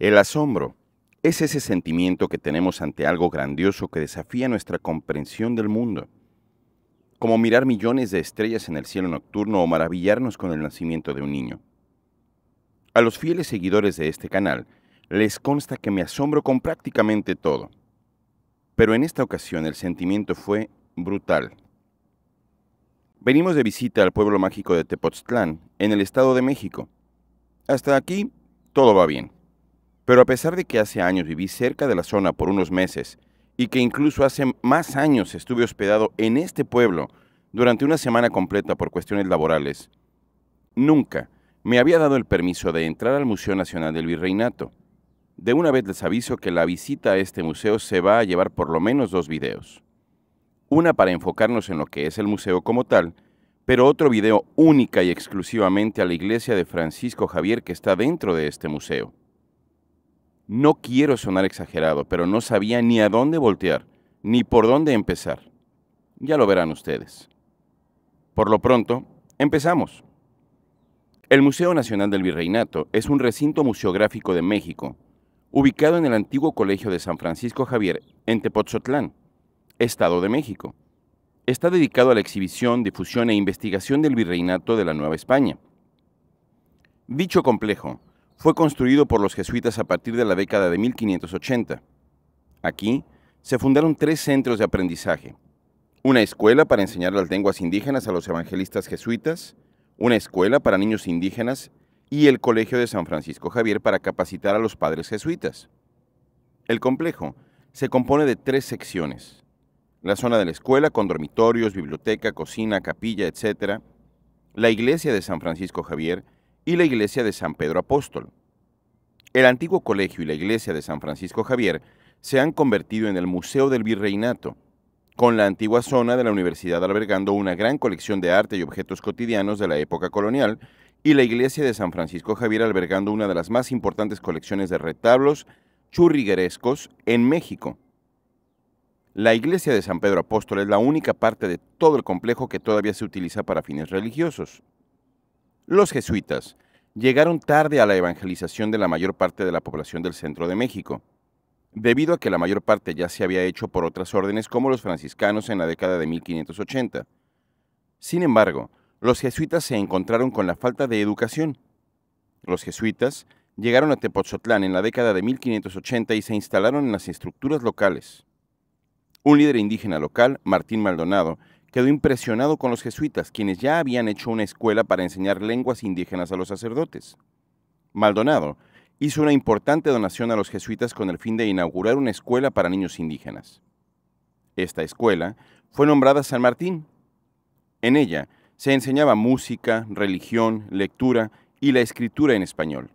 El asombro es ese sentimiento que tenemos ante algo grandioso que desafía nuestra comprensión del mundo, como mirar millones de estrellas en el cielo nocturno o maravillarnos con el nacimiento de un niño. A los fieles seguidores de este canal les consta que me asombro con prácticamente todo, pero en esta ocasión el sentimiento fue brutal. Venimos de visita al pueblo mágico de Tepoztlán, en el Estado de México. Hasta aquí, todo va bien. Pero a pesar de que hace años viví cerca de la zona por unos meses y que incluso hace más años estuve hospedado en este pueblo durante una semana completa por cuestiones laborales, nunca me había dado el permiso de entrar al Museo Nacional del Virreinato. De una vez les aviso que la visita a este museo se va a llevar por lo menos dos videos. Una para enfocarnos en lo que es el museo como tal, pero otro video única y exclusivamente a la iglesia de Francisco Javier que está dentro de este museo. No quiero sonar exagerado, pero no sabía ni a dónde voltear, ni por dónde empezar. Ya lo verán ustedes. Por lo pronto, empezamos. El Museo Nacional del Virreinato es un recinto museográfico de México, ubicado en el antiguo Colegio de San Francisco Javier, en Tepoztlán, Estado de México. Está dedicado a la exhibición, difusión e investigación del virreinato de la Nueva España. Dicho complejo fue construido por los jesuitas a partir de la década de 1580. Aquí se fundaron tres centros de aprendizaje. Una escuela para enseñar las lenguas indígenas a los evangelistas jesuitas, una escuela para niños indígenas y el Colegio de San Francisco Javier para capacitar a los padres jesuitas. El complejo se compone de tres secciones. La zona de la escuela con dormitorios, biblioteca, cocina, capilla, etc. La iglesia de San Francisco Javier, y la iglesia de San Pedro Apóstol. El antiguo colegio y la iglesia de San Francisco Javier se han convertido en el Museo del Virreinato, con la antigua zona de la universidad albergando una gran colección de arte y objetos cotidianos de la época colonial, y la iglesia de San Francisco Javier albergando una de las más importantes colecciones de retablos churriguerescos en México. La iglesia de San Pedro Apóstol es la única parte de todo el complejo que todavía se utiliza para fines religiosos. Los jesuitas llegaron tarde a la evangelización de la mayor parte de la población del centro de México, debido a que la mayor parte ya se había hecho por otras órdenes como los franciscanos en la década de 1580. Sin embargo, los jesuitas se encontraron con la falta de educación. Los jesuitas llegaron a Tepoztlán en la década de 1580 y se instalaron en las estructuras locales. Un líder indígena local, Martín Maldonado, quedó impresionado con los jesuitas, quienes ya habían hecho una escuela para enseñar lenguas indígenas a los sacerdotes. Maldonado hizo una importante donación a los jesuitas con el fin de inaugurar una escuela para niños indígenas. Esta escuela fue nombrada San Martín. En ella se enseñaba música, religión, lectura y la escritura en español.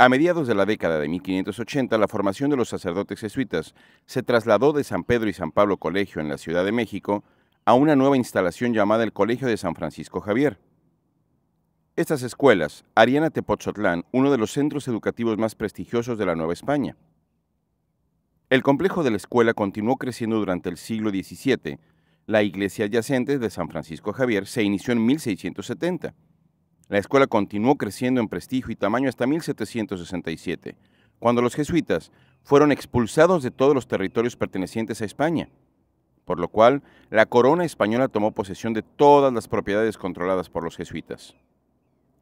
A mediados de la década de 1580, la formación de los sacerdotes jesuitas se trasladó de San Pedro y San Pablo Colegio en la Ciudad de México a una nueva instalación llamada el Colegio de San Francisco Javier. Estas escuelas harían a Tepochotlán uno de los centros educativos más prestigiosos de la Nueva España. El complejo de la escuela continuó creciendo durante el siglo XVII. La iglesia adyacente de San Francisco Javier se inició en 1670 la escuela continuó creciendo en prestigio y tamaño hasta 1767, cuando los jesuitas fueron expulsados de todos los territorios pertenecientes a España, por lo cual la corona española tomó posesión de todas las propiedades controladas por los jesuitas.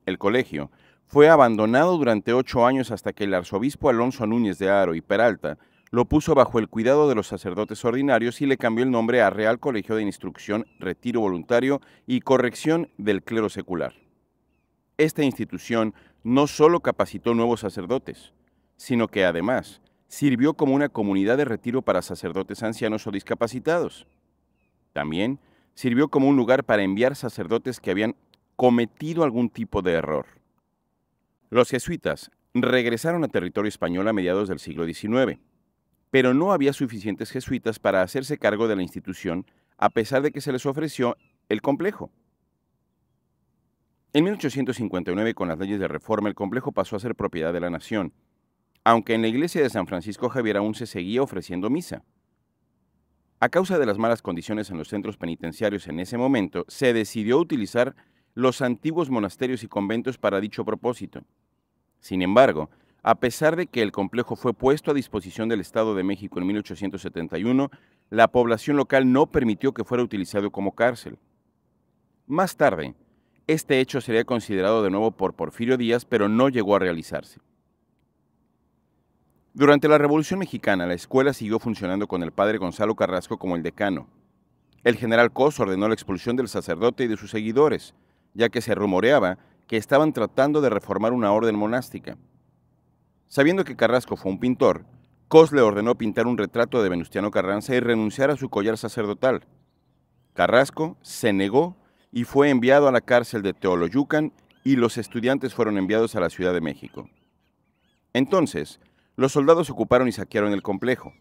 El colegio fue abandonado durante ocho años hasta que el arzobispo Alonso Núñez de Aro y Peralta lo puso bajo el cuidado de los sacerdotes ordinarios y le cambió el nombre a Real Colegio de Instrucción, Retiro Voluntario y Corrección del Clero Secular esta institución no solo capacitó nuevos sacerdotes, sino que además sirvió como una comunidad de retiro para sacerdotes ancianos o discapacitados. También sirvió como un lugar para enviar sacerdotes que habían cometido algún tipo de error. Los jesuitas regresaron a territorio español a mediados del siglo XIX, pero no había suficientes jesuitas para hacerse cargo de la institución a pesar de que se les ofreció el complejo. En 1859, con las leyes de reforma, el complejo pasó a ser propiedad de la nación, aunque en la iglesia de San Francisco Javier aún se seguía ofreciendo misa. A causa de las malas condiciones en los centros penitenciarios en ese momento, se decidió utilizar los antiguos monasterios y conventos para dicho propósito. Sin embargo, a pesar de que el complejo fue puesto a disposición del Estado de México en 1871, la población local no permitió que fuera utilizado como cárcel. Más tarde, este hecho sería considerado de nuevo por Porfirio Díaz, pero no llegó a realizarse. Durante la Revolución Mexicana, la escuela siguió funcionando con el padre Gonzalo Carrasco como el decano. El general Cos ordenó la expulsión del sacerdote y de sus seguidores, ya que se rumoreaba que estaban tratando de reformar una orden monástica. Sabiendo que Carrasco fue un pintor, Cos le ordenó pintar un retrato de Venustiano Carranza y renunciar a su collar sacerdotal. Carrasco se negó y fue enviado a la cárcel de Teoloyucan y los estudiantes fueron enviados a la Ciudad de México. Entonces, los soldados ocuparon y saquearon el complejo.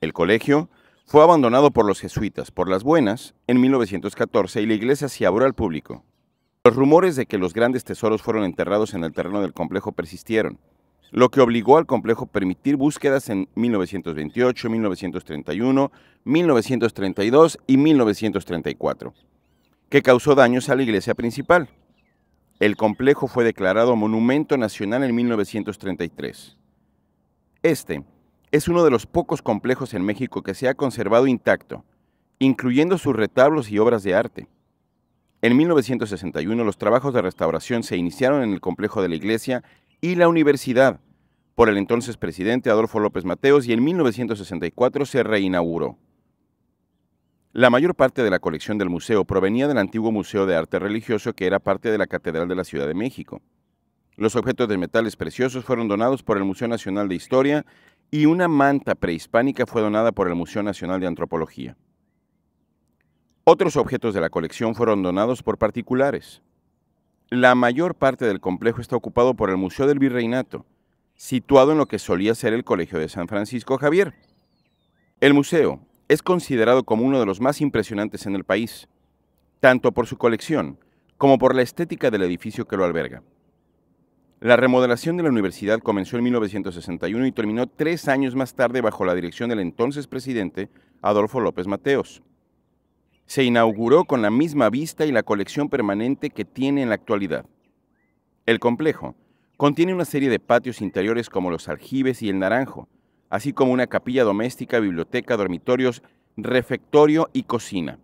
El colegio fue abandonado por los jesuitas por las buenas en 1914 y la iglesia se abrió al público. Los rumores de que los grandes tesoros fueron enterrados en el terreno del complejo persistieron, lo que obligó al complejo a permitir búsquedas en 1928, 1931, 1932 y 1934 que causó daños a la iglesia principal. El complejo fue declarado Monumento Nacional en 1933. Este es uno de los pocos complejos en México que se ha conservado intacto, incluyendo sus retablos y obras de arte. En 1961 los trabajos de restauración se iniciaron en el complejo de la iglesia y la universidad por el entonces presidente Adolfo López Mateos y en 1964 se reinauguró. La mayor parte de la colección del museo provenía del antiguo Museo de Arte Religioso que era parte de la Catedral de la Ciudad de México. Los objetos de metales preciosos fueron donados por el Museo Nacional de Historia y una manta prehispánica fue donada por el Museo Nacional de Antropología. Otros objetos de la colección fueron donados por particulares. La mayor parte del complejo está ocupado por el Museo del Virreinato, situado en lo que solía ser el Colegio de San Francisco Javier. El museo, es considerado como uno de los más impresionantes en el país, tanto por su colección como por la estética del edificio que lo alberga. La remodelación de la universidad comenzó en 1961 y terminó tres años más tarde bajo la dirección del entonces presidente Adolfo López Mateos. Se inauguró con la misma vista y la colección permanente que tiene en la actualidad. El complejo contiene una serie de patios interiores como los aljibes y el naranjo, así como una capilla doméstica, biblioteca, dormitorios, refectorio y cocina.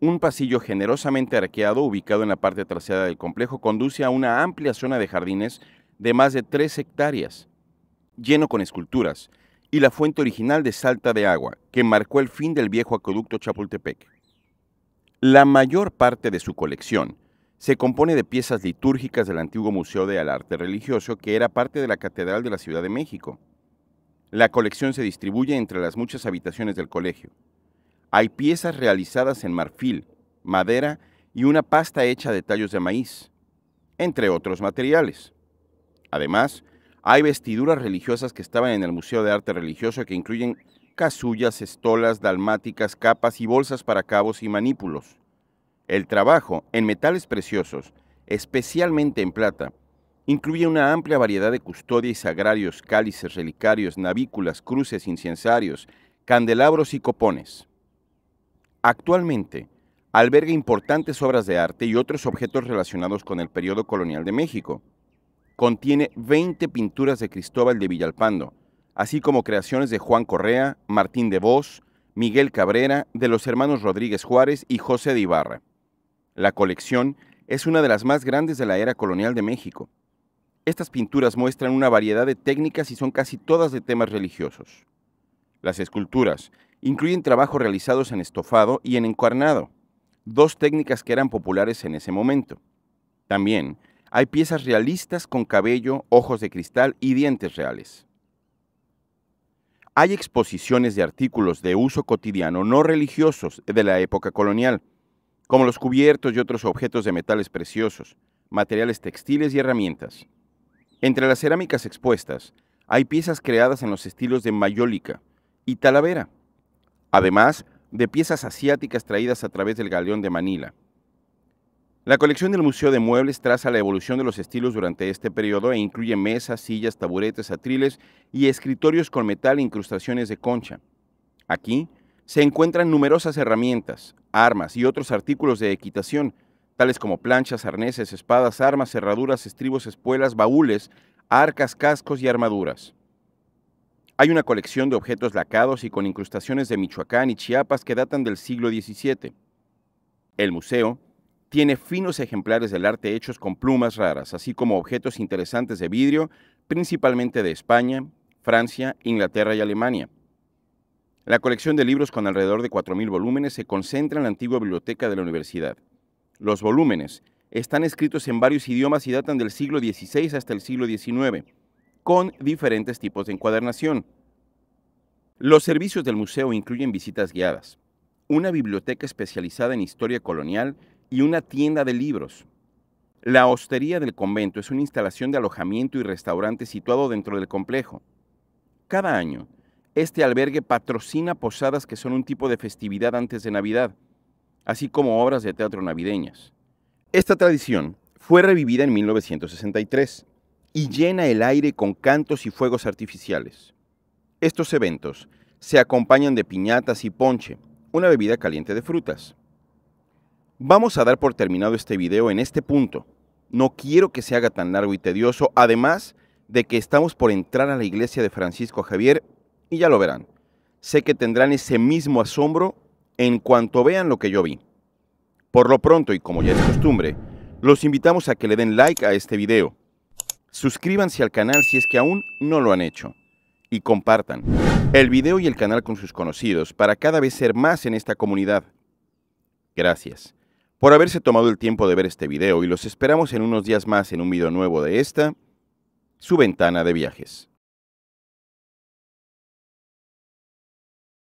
Un pasillo generosamente arqueado ubicado en la parte trasera del complejo conduce a una amplia zona de jardines de más de tres hectáreas, lleno con esculturas, y la fuente original de Salta de Agua, que marcó el fin del viejo acueducto Chapultepec. La mayor parte de su colección se compone de piezas litúrgicas del antiguo Museo de Arte Religioso, que era parte de la Catedral de la Ciudad de México. La colección se distribuye entre las muchas habitaciones del colegio. Hay piezas realizadas en marfil, madera y una pasta hecha de tallos de maíz, entre otros materiales. Además, hay vestiduras religiosas que estaban en el Museo de Arte Religioso que incluyen casullas, estolas, dalmáticas, capas y bolsas para cabos y manípulos. El trabajo en metales preciosos, especialmente en plata, Incluye una amplia variedad de custodias y sagrarios, cálices, relicarios, navículas, cruces, incensarios, candelabros y copones. Actualmente, alberga importantes obras de arte y otros objetos relacionados con el periodo colonial de México. Contiene 20 pinturas de Cristóbal de Villalpando, así como creaciones de Juan Correa, Martín de Vos, Miguel Cabrera, de los hermanos Rodríguez Juárez y José de Ibarra. La colección es una de las más grandes de la era colonial de México estas pinturas muestran una variedad de técnicas y son casi todas de temas religiosos. Las esculturas incluyen trabajos realizados en estofado y en encuarnado, dos técnicas que eran populares en ese momento. También hay piezas realistas con cabello, ojos de cristal y dientes reales. Hay exposiciones de artículos de uso cotidiano no religiosos de la época colonial, como los cubiertos y otros objetos de metales preciosos, materiales textiles y herramientas. Entre las cerámicas expuestas hay piezas creadas en los estilos de mayólica y talavera, además de piezas asiáticas traídas a través del galeón de Manila. La colección del Museo de Muebles traza la evolución de los estilos durante este periodo e incluye mesas, sillas, taburetes, atriles y escritorios con metal e incrustaciones de concha. Aquí se encuentran numerosas herramientas, armas y otros artículos de equitación, tales como planchas, arneses, espadas, armas, cerraduras, estribos, espuelas, baúles, arcas, cascos y armaduras. Hay una colección de objetos lacados y con incrustaciones de Michoacán y Chiapas que datan del siglo XVII. El museo tiene finos ejemplares del arte hechos con plumas raras, así como objetos interesantes de vidrio, principalmente de España, Francia, Inglaterra y Alemania. La colección de libros con alrededor de 4.000 volúmenes se concentra en la antigua biblioteca de la universidad. Los volúmenes están escritos en varios idiomas y datan del siglo XVI hasta el siglo XIX, con diferentes tipos de encuadernación. Los servicios del museo incluyen visitas guiadas, una biblioteca especializada en historia colonial y una tienda de libros. La hostería del convento es una instalación de alojamiento y restaurante situado dentro del complejo. Cada año, este albergue patrocina posadas que son un tipo de festividad antes de Navidad así como obras de teatro navideñas. Esta tradición fue revivida en 1963 y llena el aire con cantos y fuegos artificiales. Estos eventos se acompañan de piñatas y ponche, una bebida caliente de frutas. Vamos a dar por terminado este video en este punto. No quiero que se haga tan largo y tedioso, además de que estamos por entrar a la iglesia de Francisco Javier y ya lo verán. Sé que tendrán ese mismo asombro en cuanto vean lo que yo vi. Por lo pronto, y como ya es costumbre, los invitamos a que le den like a este video, suscríbanse al canal si es que aún no lo han hecho, y compartan el video y el canal con sus conocidos para cada vez ser más en esta comunidad. Gracias por haberse tomado el tiempo de ver este video y los esperamos en unos días más en un video nuevo de esta, su ventana de viajes.